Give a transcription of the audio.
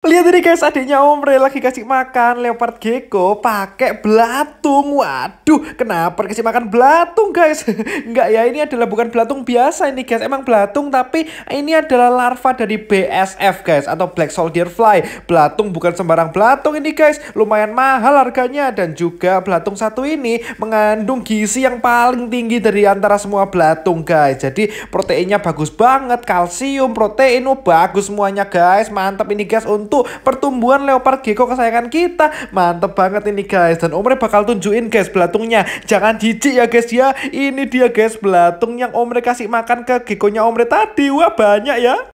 Lihat ini guys, adiknya Omre lagi kasih makan leopard gecko pakai belatung. Waduh, kenapa kasih makan belatung guys? Enggak ya, ini adalah bukan belatung biasa ini guys. Emang belatung tapi ini adalah larva dari BSF guys atau Black Soldier Fly. Belatung bukan sembarang belatung ini guys. Lumayan mahal harganya dan juga belatung satu ini mengandung gizi yang paling tinggi dari antara semua belatung guys. Jadi proteinnya bagus banget, kalsium, protein, oh bagus semuanya guys. Mantap ini guys untuk untuk pertumbuhan leopard gecko kesayangan kita. Mantep banget ini guys. Dan Omre bakal tunjukin guys belatungnya. Jangan jijik ya guys ya. Ini dia guys belatung yang Omre kasih makan ke gekonya Omre tadi. Wah banyak ya.